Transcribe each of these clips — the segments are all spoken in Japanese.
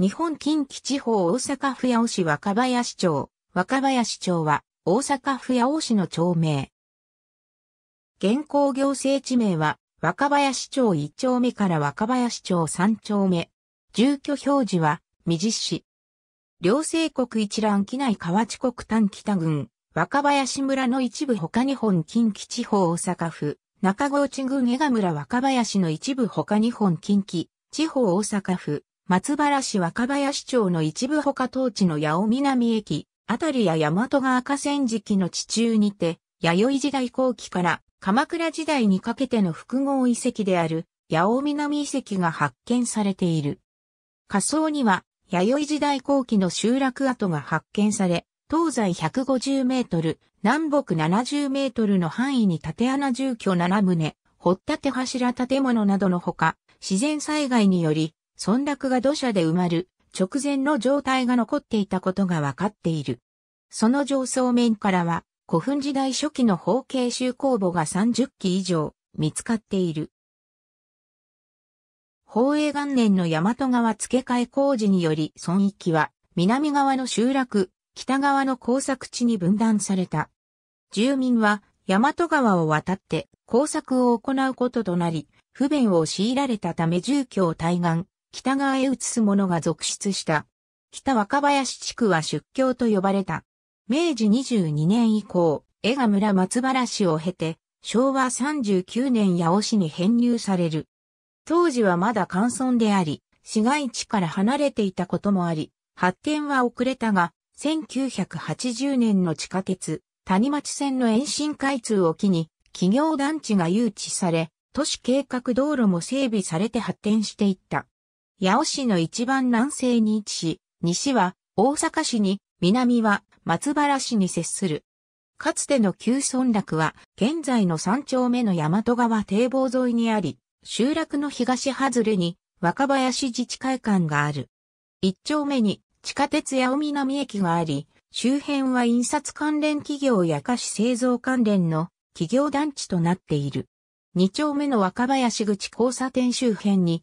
日本近畿地方大阪府八尾市若林町。若林町は大阪府八尾市の町名。現行行政地名は若林町1丁目から若林町3丁目。住居表示は未実市。両政国一覧機内河内国丹北郡、若林村の一部他日本近畿地方大阪府、中郷地郡江賀村若林の一部他日本近畿地方大阪府、松原市若林町の一部他当地の八尾南駅、あたりや大和川河川敷の地中にて、弥生時代後期から鎌倉時代にかけての複合遺跡である八尾南遺跡が発見されている。仮想には弥生時代後期の集落跡が発見され、東西150メートル、南北70メートルの範囲に縦穴住居7棟、掘立柱建物などのほか、自然災害により村落が土砂で埋まる直前の状態が残っていたことが分かっている。その上層面からは古墳時代初期の方形集工墓が30基以上見つかっている。宝永元年の大和川付け替え工事により村域は南側の集落、北側の工作地に分断された。住民は大和川を渡って工作を行うこととなり、不便を強いられたため住居を対岸、北側へ移す者が続出した。北若林地区は出境と呼ばれた。明治22年以降、江賀村松原市を経て、昭和39年八尾市に編入される。当時はまだ乾村であり、市街地から離れていたこともあり、発展は遅れたが、1980年の地下鉄、谷町線の延伸開通を機に、企業団地が誘致され、都市計画道路も整備されて発展していった。八尾市の一番南西に位置し、西は大阪市に、南は松原市に接する。かつての旧村落は、現在の三丁目の大和川堤防沿いにあり、集落の東外れに若林自治会館がある。一丁目に地下鉄八尾南駅があり、周辺は印刷関連企業や菓子製造関連の企業団地となっている。二丁目の若林口交差点周辺に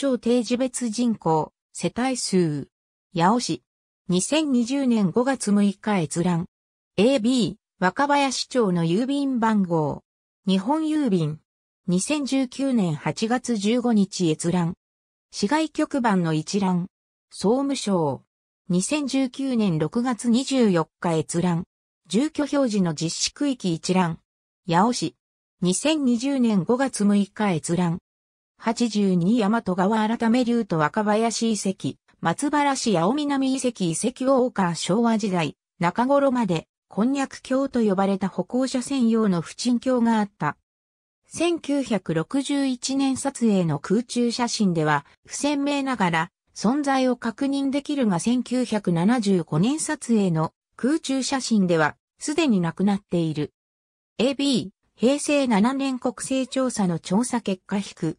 超定時別人口、世帯数。八尾市。2020年5月6日閲覧。AB、若林町の郵便番号。日本郵便。2019年8月15日閲覧。市外局番の一覧。総務省。2019年6月24日閲覧。住居表示の実施区域一覧。八尾市。2020年5月6日閲覧。82大和川改め竜と若林遺跡、松原市青南遺跡遺跡を川昭和時代、中頃まで、こんにゃく橋と呼ばれた歩行者専用の不沈橋があった。1961年撮影の空中写真では、不鮮明ながら、存在を確認できるが1975年撮影の空中写真では、すでになくなっている。AB、平成7年国勢調査の調査結果引く、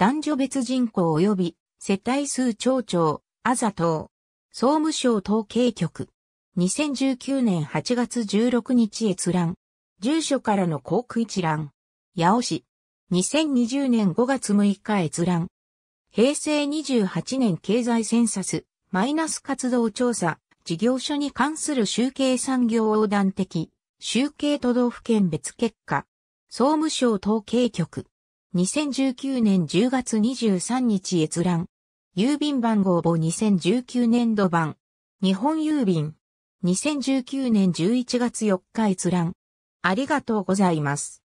男女別人口及び世帯数町長、あざと総務省統計局。2019年8月16日閲覧。住所からの航空一覧。八尾市。2020年5月6日閲覧。平成28年経済センサス、マイナス活動調査、事業所に関する集計産業横断的、集計都道府県別結果、総務省統計局。2019年10月23日閲覧。郵便番号簿2019年度版。日本郵便。2019年11月4日閲覧。ありがとうございます。